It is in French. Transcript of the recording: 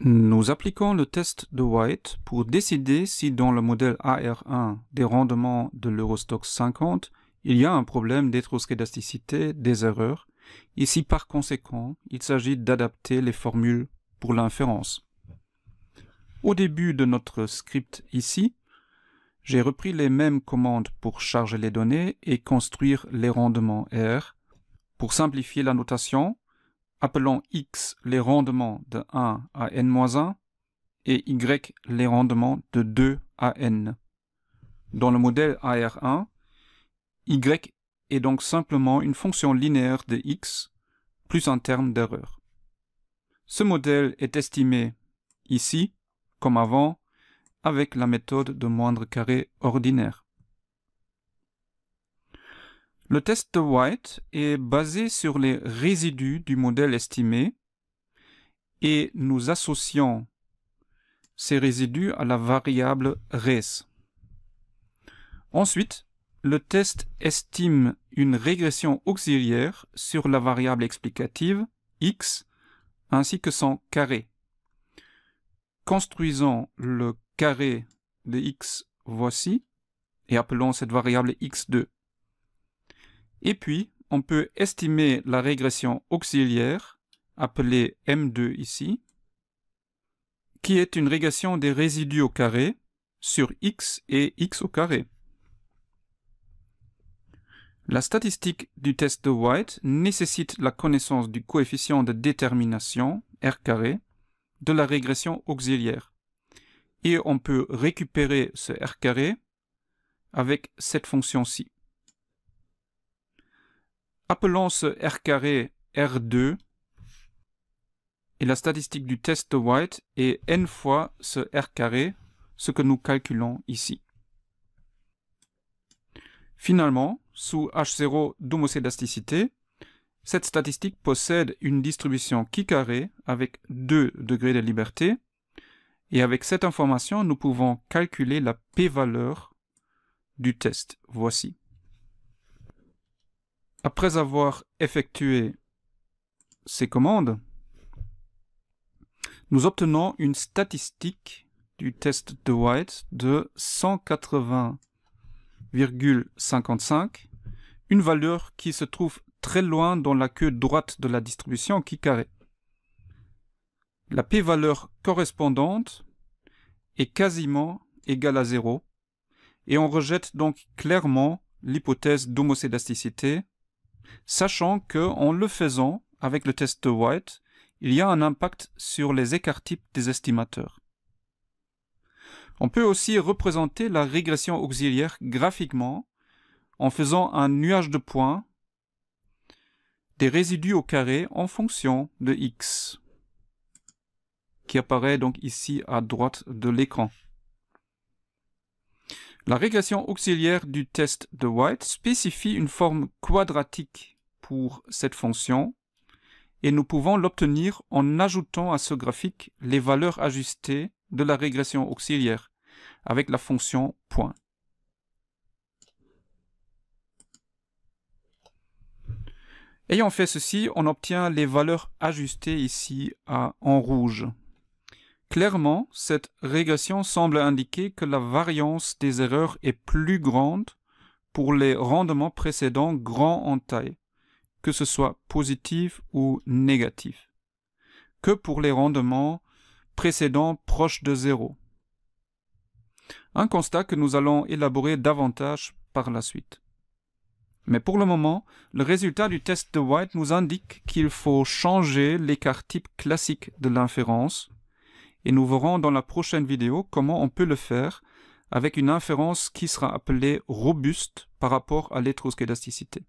Nous appliquons le test de White pour décider si dans le modèle AR1 des rendements de l'Eurostock 50, il y a un problème d'hétéroscédasticité, des erreurs et si par conséquent il s'agit d'adapter les formules pour l'inférence. Au début de notre script ici, j'ai repris les mêmes commandes pour charger les données et construire les rendements R. Pour simplifier la notation, appelons x les rendements de 1 à n-1 et y les rendements de 2 à n. Dans le modèle AR1, y est donc simplement une fonction linéaire de x plus un terme d'erreur. Ce modèle est estimé ici, comme avant, avec la méthode de moindre carré ordinaire. Le test de White est basé sur les résidus du modèle estimé et nous associons ces résidus à la variable res. Ensuite, le test estime une régression auxiliaire sur la variable explicative x ainsi que son carré. Construisons le carré de x voici et appelons cette variable x2. Et puis, on peut estimer la régression auxiliaire, appelée M2 ici, qui est une régression des résidus au carré sur x et x au carré. La statistique du test de White nécessite la connaissance du coefficient de détermination, R carré, de la régression auxiliaire. Et on peut récupérer ce R carré avec cette fonction-ci. Appelons ce R carré R2 et la statistique du test de White est n fois ce R carré, ce que nous calculons ici. Finalement, sous H0 d'homocédasticité, cette statistique possède une distribution qui carré avec 2 degrés de liberté, et avec cette information, nous pouvons calculer la p-valeur du test. Voici. Après avoir effectué ces commandes, nous obtenons une statistique du test de White de 180,55, une valeur qui se trouve très loin dans la queue droite de la distribution qui carré. La p-valeur correspondante est quasiment égale à 0, et on rejette donc clairement l'hypothèse d'homocédasticité sachant que en le faisant avec le test de White, il y a un impact sur les écarts types des estimateurs. On peut aussi représenter la régression auxiliaire graphiquement en faisant un nuage de points des résidus au carré en fonction de x, qui apparaît donc ici à droite de l'écran. La régression auxiliaire du test de White spécifie une forme quadratique pour cette fonction et nous pouvons l'obtenir en ajoutant à ce graphique les valeurs ajustées de la régression auxiliaire avec la fonction point. Ayant fait ceci, on obtient les valeurs ajustées ici en rouge Clairement, cette régression semble indiquer que la variance des erreurs est plus grande pour les rendements précédents grands en taille, que ce soit positif ou négatif, que pour les rendements précédents proches de zéro. Un constat que nous allons élaborer davantage par la suite. Mais pour le moment, le résultat du test de White nous indique qu'il faut changer l'écart type classique de l'inférence et nous verrons dans la prochaine vidéo comment on peut le faire avec une inférence qui sera appelée robuste par rapport à l'étrosquélasticité.